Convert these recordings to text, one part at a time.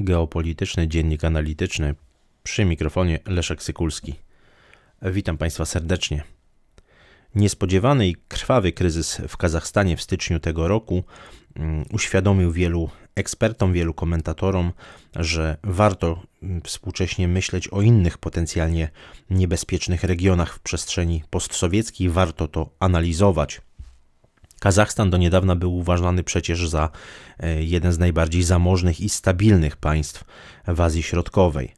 Geopolityczny Dziennik Analityczny. Przy mikrofonie Leszek Sykulski. Witam Państwa serdecznie. Niespodziewany i krwawy kryzys w Kazachstanie w styczniu tego roku mm, uświadomił wielu ekspertom, wielu komentatorom, że warto mm, współcześnie myśleć o innych potencjalnie niebezpiecznych regionach w przestrzeni postsowieckiej, warto to analizować. Kazachstan do niedawna był uważany przecież za e, jeden z najbardziej zamożnych i stabilnych państw w Azji Środkowej.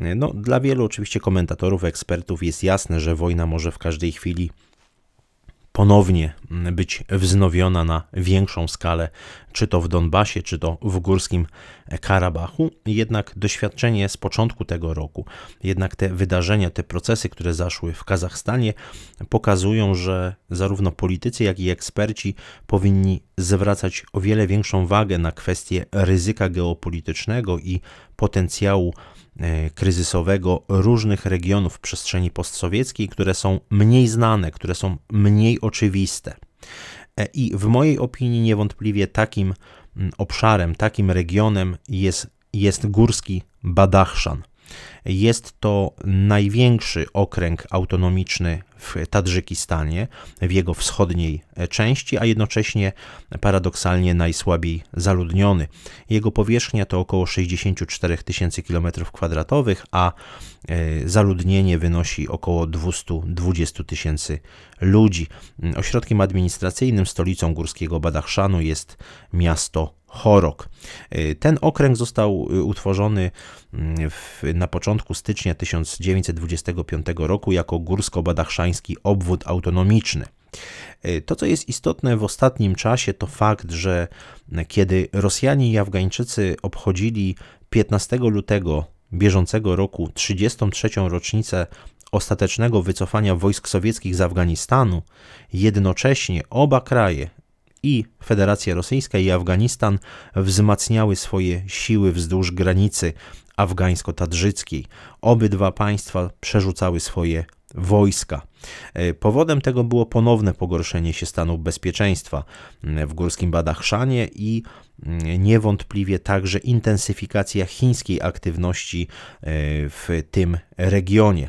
E, no, dla wielu oczywiście komentatorów, ekspertów jest jasne, że wojna może w każdej chwili ponownie mm, być wznowiona na większą skalę, czy to w Donbasie, czy to w górskim e, Karabachu. Jednak doświadczenie z początku tego roku, jednak te wydarzenia, te procesy, które zaszły w Kazachstanie, pokazują, że zarówno politycy, jak i eksperci powinni zwracać o wiele większą wagę na kwestie ryzyka geopolitycznego i potencjału E, kryzysowego różnych regionów przestrzeni postsowieckiej, które są mniej znane, które są mniej oczywiste. E, I w mojej opinii niewątpliwie takim mm, obszarem, takim regionem jest, jest górski Badachszan. Jest to największy okręg autonomiczny w Tadżykistanie, w jego wschodniej e, części, a jednocześnie paradoksalnie najsłabiej zaludniony. Jego powierzchnia to około 64 tysięcy km2, a e, zaludnienie wynosi około 220 tysięcy ludzi. Mm, ośrodkiem administracyjnym, stolicą górskiego Badachszanu jest miasto Chorok. Y, ten okręg został y, utworzony mm, w, na początku stycznia 1925 roku jako górsko-badachszański obwód autonomiczny. Y, to, co jest istotne w ostatnim czasie, to fakt, że kiedy Rosjanie i Afgańczycy obchodzili 15 lutego bieżącego roku 33. rocznicę ostatecznego wycofania wojsk sowieckich z Afganistanu, jednocześnie oba kraje, i Federacja Rosyjska i Afganistan wzmacniały swoje siły wzdłuż granicy afgańsko-tadżyckiej. Obydwa państwa przerzucały swoje wojska. E, powodem tego było ponowne pogorszenie się stanu bezpieczeństwa mm, w górskim Badachszanie i mm, niewątpliwie także intensyfikacja chińskiej aktywności e, w tym regionie.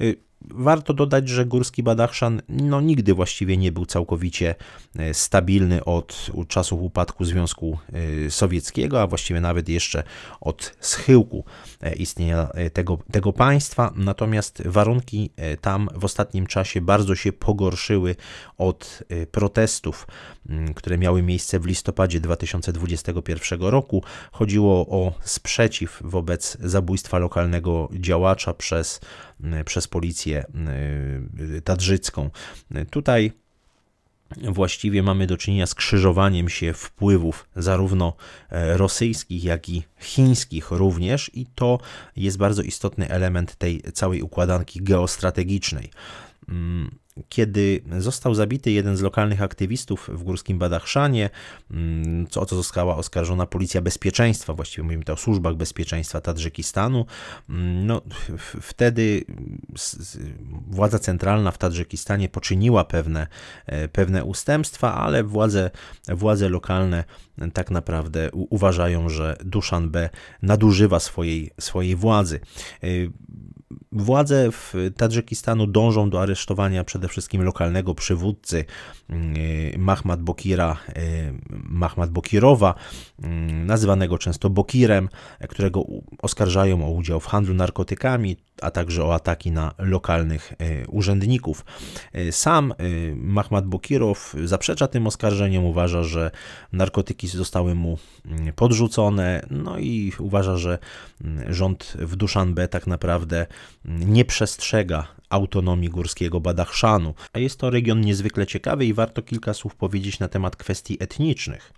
E, Warto dodać, że górski Badachszan no, nigdy właściwie nie był całkowicie e, stabilny od czasów upadku Związku e, Sowieckiego, a właściwie nawet jeszcze od schyłku e, istnienia tego, tego państwa. Natomiast warunki tam w ostatnim czasie bardzo się pogorszyły od protestów, które miały miejsce w listopadzie 2021 roku. Chodziło o sprzeciw wobec zabójstwa lokalnego działacza przez Y, przez policję y, y, tadżycką. Tutaj właściwie mamy do czynienia z krzyżowaniem się wpływów zarówno e, rosyjskich, jak i chińskich również i to jest bardzo istotny element tej całej układanki geostrategicznej. Mm, kiedy został zabity jeden z lokalnych aktywistów w górskim Badachszanie, mm, co, o co została oskarżona Policja Bezpieczeństwa, właściwie mówimy to o służbach bezpieczeństwa Tadżykistanu, mm, no, wtedy władza centralna w Tadżykistanie poczyniła pewne, e, pewne ustępstwa, ale władze, władze lokalne tak naprawdę uważają, że Dushanbe nadużywa swojej, swojej władzy. E, Władze w Tadżykistanu dążą do aresztowania przede wszystkim lokalnego przywódcy mm, Mahmad Bokira Mahmad Bokirowa, mm, nazywanego często Bokirem, którego oskarżają o udział w handlu narkotykami, a także o ataki na lokalnych e, urzędników. E, sam e, Mahmad Bokirow zaprzecza tym oskarżeniom, uważa, że narkotyki zostały mu mm, podrzucone, no i uważa, że mm, rząd w Duszanbe tak naprawdę nie przestrzega autonomii górskiego Badachszanu. A jest to region niezwykle ciekawy i warto kilka słów powiedzieć na temat kwestii etnicznych.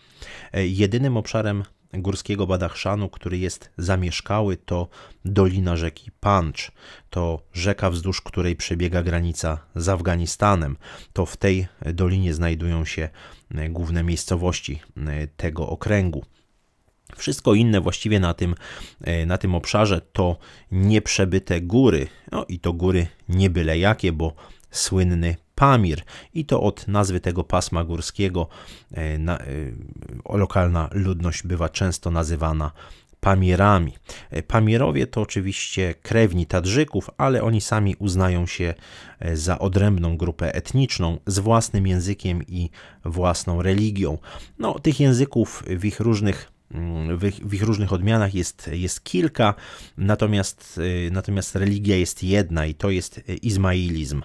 E, jedynym obszarem górskiego Badachszanu, który jest zamieszkały, to dolina rzeki Pancz. To rzeka, wzdłuż której przebiega granica z Afganistanem. To w tej dolinie znajdują się e, główne miejscowości e, tego okręgu. Wszystko inne właściwie na tym, e, na tym obszarze to nieprzebyte góry. No i to góry nie byle jakie, bo słynny Pamir i to od nazwy tego pasma górskiego e, na, e, lokalna ludność bywa często nazywana Pamirami. Pamirowie to oczywiście krewni Tadżyków, ale oni sami uznają się za odrębną grupę etniczną z własnym językiem i własną religią. No, tych języków w ich różnych Mm, w ich, różnych odmianach jest, jest kilka, natomiast, y, natomiast religia jest jedna i to jest y, izmailizm.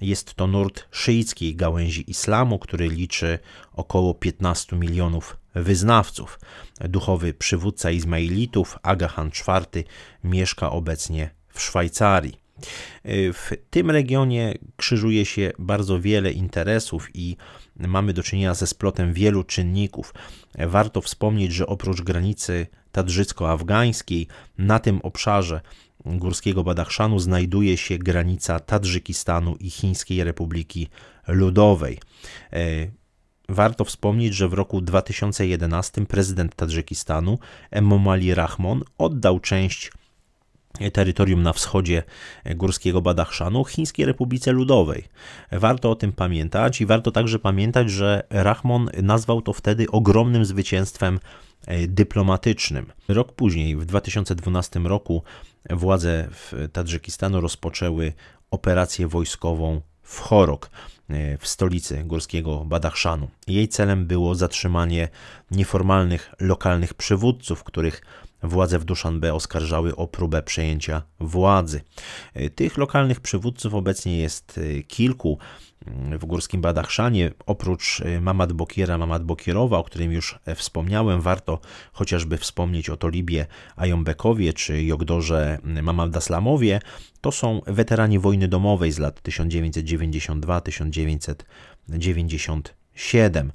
Jest to nurt szyickiej gałęzi islamu, który liczy około 15 milionów wyznawców. Duchowy przywódca Izmailitów, Aga Khan IV, mieszka obecnie w Szwajcarii. Y, w tym regionie krzyżuje się bardzo wiele interesów i mamy do czynienia ze splotem wielu czynników. Warto wspomnieć, że oprócz granicy tadżycko afgańskiej na tym obszarze górskiego Badachszanu znajduje się granica Tadżykistanu i Chińskiej Republiki Ludowej. E, warto wspomnieć, że w roku 2011 prezydent Tadżykistanu Emomali Rahmon oddał część terytorium na wschodzie górskiego Badachszanu Chińskiej Republice Ludowej. Warto o tym pamiętać i warto także pamiętać, że Rahmon nazwał to wtedy ogromnym zwycięstwem e, dyplomatycznym. Rok później, w 2012 roku, władze Tadżykistanu rozpoczęły operację wojskową w Chorok. E, w stolicy górskiego Badachszanu. Jej celem było zatrzymanie nieformalnych lokalnych przywódców, których władze w Duszanbe oskarżały o próbę przejęcia władzy. E, tych lokalnych przywódców obecnie jest e, kilku mm, w Górskim Badachszanie. Oprócz Mamad Bokiera, Mamad Bokierowa, o którym już wspomniałem, warto chociażby wspomnieć o Tolibie Ajombekowie czy Jogdorze mm, Mamad Daslamowie. To są weterani wojny domowej z lat 1992-1993 1990 7.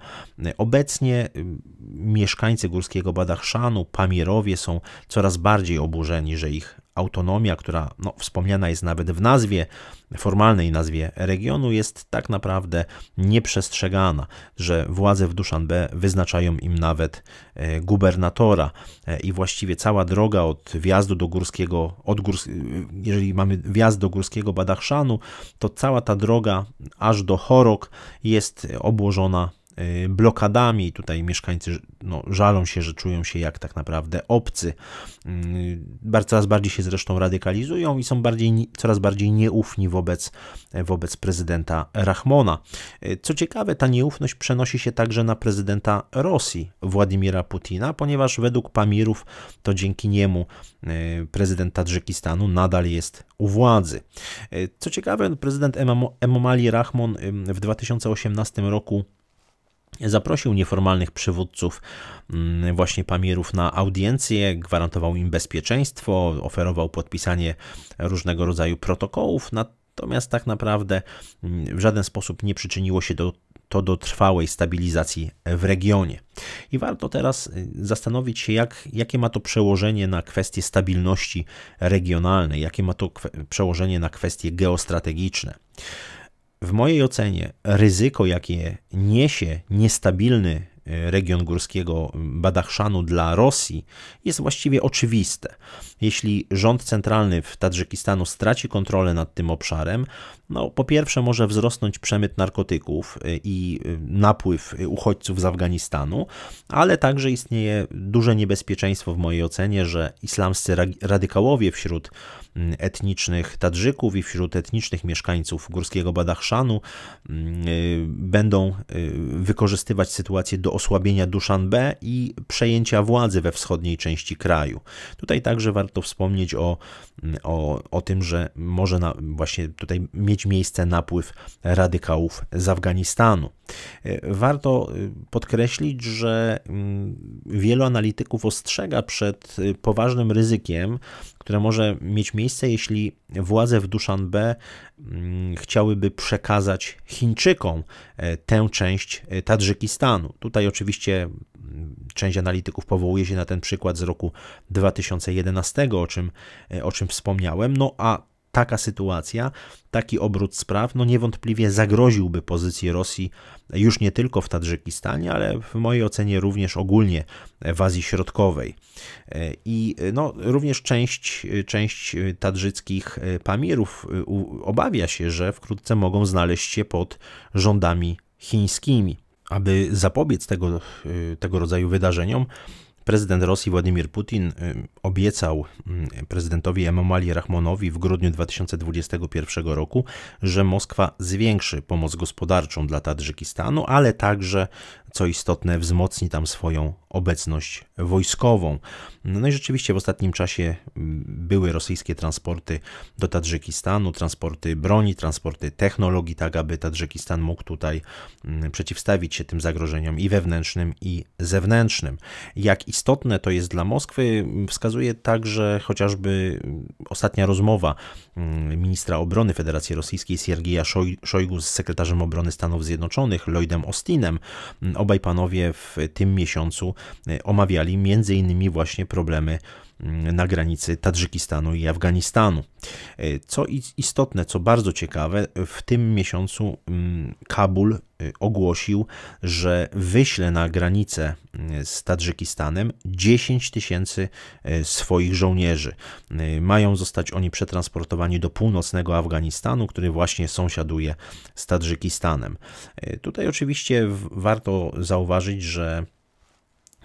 Obecnie mieszkańcy górskiego Badachszanu, Pamirowie są coraz bardziej oburzeni, że ich autonomia, która no, wspomniana jest nawet w nazwie, formalnej nazwie regionu, jest tak naprawdę nieprzestrzegana, że władze w Duszanbe wyznaczają im nawet e, gubernatora e, i właściwie cała droga od wjazdu do górskiego, od górs... E, jeżeli mamy wjazd do górskiego Badachszanu, to cała ta droga aż do Chorok jest obłożona Y, blokadami. Tutaj mieszkańcy no, żalą się, że czują się jak tak naprawdę obcy. Mm, coraz bardziej się zresztą radykalizują i są bardziej, coraz bardziej nieufni wobec, wobec prezydenta Rachmona. Y, co ciekawe, ta nieufność przenosi się także na prezydenta Rosji, Władimira Putina, ponieważ według Pamirów to dzięki niemu y, prezydent Tadżykistanu nadal jest u władzy. Co ciekawe, prezydent Emomali Rahmon w 2018 roku Zaprosił nieformalnych przywódców mm, właśnie Pamirów na audiencję, gwarantował im bezpieczeństwo, oferował podpisanie różnego rodzaju protokołów, natomiast tak naprawdę mm, w żaden sposób nie przyczyniło się do to do trwałej stabilizacji w regionie. I warto teraz y, zastanowić się, jak, jakie ma to przełożenie na kwestie stabilności regionalnej, jakie ma to przełożenie na kwestie geostrategiczne. W mojej ocenie ryzyko, jakie niesie niestabilny region górskiego Badachszanu dla Rosji jest właściwie oczywiste. Jeśli rząd centralny w Tadżykistanu straci kontrolę nad tym obszarem, no, po pierwsze może wzrosnąć przemyt narkotyków y, i y, napływ uchodźców z Afganistanu, ale także istnieje duże niebezpieczeństwo w mojej ocenie, że islamscy radykałowie wśród mm, etnicznych Tadżyków i wśród etnicznych mieszkańców górskiego Badachszanu mm, y, będą wykorzystywać sytuację do osłabienia Dushanbe i przejęcia władzy we wschodniej części kraju. Tutaj także warto wspomnieć o, o, o tym, że może na, właśnie tutaj mieć miejsce napływ radykałów z Afganistanu. E, warto y, podkreślić, że mm, wielu analityków ostrzega przed y, poważnym ryzykiem, które może mieć miejsce, jeśli władze w Dushanbe mm, chciałyby przekazać Chińczykom e, tę część e, Tadżykistanu. Tutaj oczywiście mm, część analityków powołuje się na ten przykład z roku 2011, o czym, e, o czym wspomniałem. No a taka sytuacja, taki obrót spraw, no niewątpliwie zagroziłby pozycji Rosji e, już nie tylko w Tadżykistanie, ale w mojej ocenie również ogólnie w Azji Środkowej. E, I no, również część, część tadżyckich pamirów obawia się, że wkrótce mogą znaleźć się pod rządami chińskimi. Aby zapobiec tego, y, tego rodzaju wydarzeniom, prezydent Rosji Władimir Putin y, obiecał y, prezydentowi Emomali Rahmonowi w grudniu 2021 roku, że Moskwa zwiększy pomoc gospodarczą dla Tadżykistanu, ale także, co istotne, wzmocni tam swoją obecność wojskową. No i rzeczywiście w ostatnim czasie mm, były rosyjskie transporty do Tadżykistanu, transporty broni, transporty technologii, tak aby Tadżykistan mógł tutaj mm, przeciwstawić się tym zagrożeniom i wewnętrznym, i zewnętrznym. Jak istotne to jest dla Moskwy, mm, wskazuje także chociażby ostatnia rozmowa ministra obrony Federacji Rosyjskiej Siergieja Szojgu z sekretarzem obrony Stanów Zjednoczonych Lloydem Austinem. Obaj panowie w tym miesiącu E, omawiali między innymi właśnie problemy mm, na granicy Tadżykistanu i Afganistanu. E, co istotne, co bardzo ciekawe, w tym miesiącu mm, Kabul e, ogłosił, że wyśle na granicę z Tadżykistanem 10 tysięcy swoich żołnierzy. Mają zostać oni przetransportowani do północnego Afganistanu, który właśnie sąsiaduje z Tadżykistanem. Tutaj oczywiście warto zauważyć, że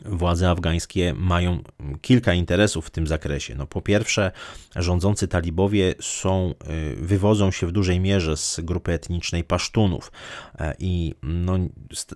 Władze afgańskie mają kilka interesów w tym zakresie. No, po pierwsze, rządzący talibowie są, y, wywodzą się w dużej mierze z grupy etnicznej Pasztunów e, i no,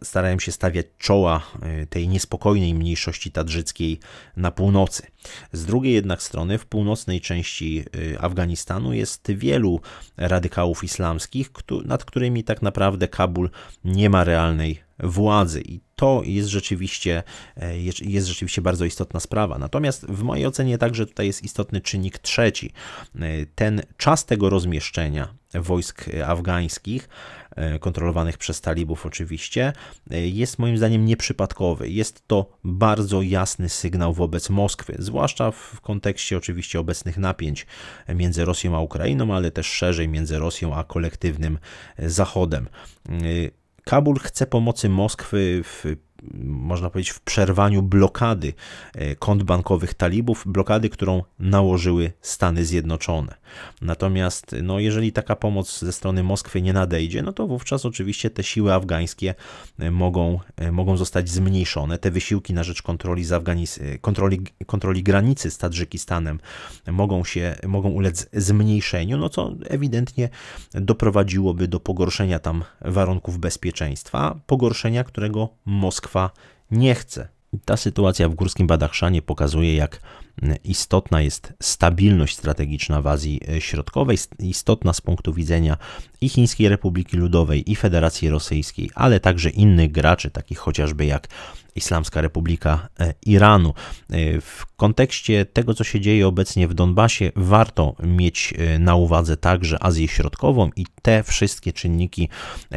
starają się stawiać czoła y, tej niespokojnej mniejszości tadżyckiej na północy. Z drugiej jednak strony, w północnej części y, Afganistanu jest wielu radykałów islamskich, nad którymi tak naprawdę Kabul nie ma realnej władzy i to jest rzeczywiście, e, jest rzeczywiście bardzo istotna sprawa. Natomiast w mojej ocenie także tutaj jest istotny czynnik trzeci. E, ten czas tego rozmieszczenia wojsk e, afgańskich, kontrolowanych przez talibów oczywiście, jest moim zdaniem nieprzypadkowy. Jest to bardzo jasny sygnał wobec Moskwy, zwłaszcza w kontekście oczywiście obecnych napięć między Rosją a Ukrainą, ale też szerzej między Rosją a kolektywnym Zachodem Kabul chce pomocy Moskwy w można powiedzieć, w przerwaniu blokady e, kont bankowych talibów, blokady, którą nałożyły Stany Zjednoczone. Natomiast, no, jeżeli taka pomoc ze strony Moskwy nie nadejdzie, no to wówczas oczywiście te siły afgańskie e, mogą, e, mogą zostać zmniejszone. Te wysiłki na rzecz kontroli, z Afganiz- kontroli, kontroli granicy z Tadżykistanem mogą, się, mogą ulec zmniejszeniu, no co ewidentnie doprowadziłoby do pogorszenia tam warunków bezpieczeństwa, pogorszenia, którego Moskwa Moskwa nie chce. Ta sytuacja w górskim Badachszanie pokazuje, jak istotna jest stabilność strategiczna w Azji Środkowej, istotna z punktu widzenia i Chińskiej Republiki Ludowej, i Federacji Rosyjskiej, ale także innych graczy, takich chociażby jak Islamska Republika e, Iranu. E, w kontekście tego, co się dzieje obecnie w Donbasie, warto mieć e, na uwadze także Azję Środkową i te wszystkie czynniki,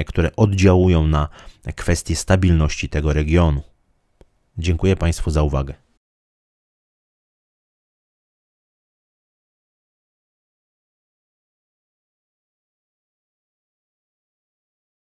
które oddziałują na kwestie stabilności tego regionu. Dziękuję Państwu za uwagę.